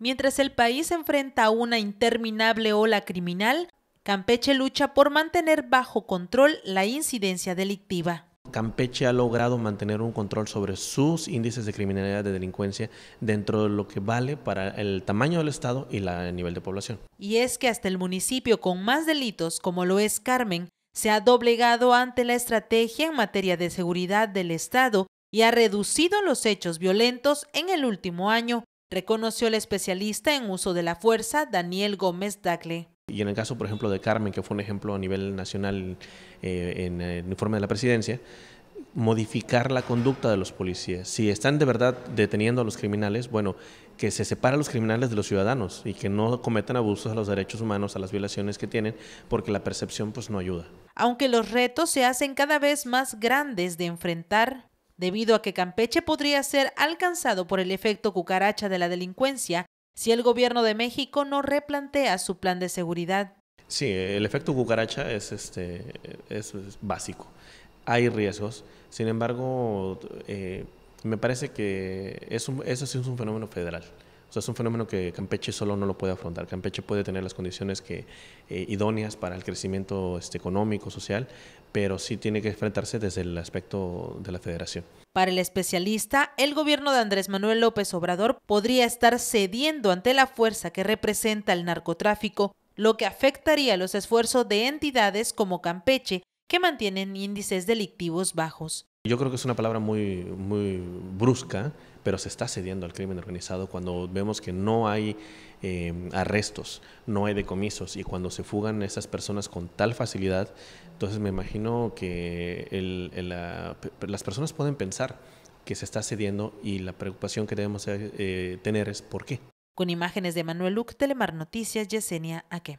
Mientras el país enfrenta una interminable ola criminal, Campeche lucha por mantener bajo control la incidencia delictiva. Campeche ha logrado mantener un control sobre sus índices de criminalidad de delincuencia dentro de lo que vale para el tamaño del Estado y la, el nivel de población. Y es que hasta el municipio con más delitos, como lo es Carmen, se ha doblegado ante la estrategia en materia de seguridad del Estado y ha reducido los hechos violentos en el último año reconoció el especialista en uso de la fuerza Daniel Gómez Dacle. Y en el caso, por ejemplo, de Carmen, que fue un ejemplo a nivel nacional eh, en el informe de la presidencia, modificar la conducta de los policías. Si están de verdad deteniendo a los criminales, bueno, que se separen a los criminales de los ciudadanos y que no cometan abusos a los derechos humanos, a las violaciones que tienen, porque la percepción pues no ayuda. Aunque los retos se hacen cada vez más grandes de enfrentar, debido a que Campeche podría ser alcanzado por el efecto cucaracha de la delincuencia si el gobierno de México no replantea su plan de seguridad. Sí, el efecto cucaracha es, este, es, básico. Hay riesgos, sin embargo, eh, me parece que eso sí es un fenómeno federal es un fenómeno que Campeche solo no lo puede afrontar. Campeche puede tener las condiciones que, eh, idóneas para el crecimiento este, económico, social, pero sí tiene que enfrentarse desde el aspecto de la federación. Para el especialista, el gobierno de Andrés Manuel López Obrador podría estar cediendo ante la fuerza que representa el narcotráfico, lo que afectaría los esfuerzos de entidades como Campeche, que mantienen índices delictivos bajos. Yo creo que es una palabra muy, muy brusca, pero se está cediendo al crimen organizado cuando vemos que no hay eh, arrestos, no hay decomisos y cuando se fugan esas personas con tal facilidad, entonces me imagino que las personas pueden pensar que se está cediendo y la preocupación que debemos eh, tener es por qué. Con imágenes de Manuel Luc, Telemar Noticias, Yesenia qué?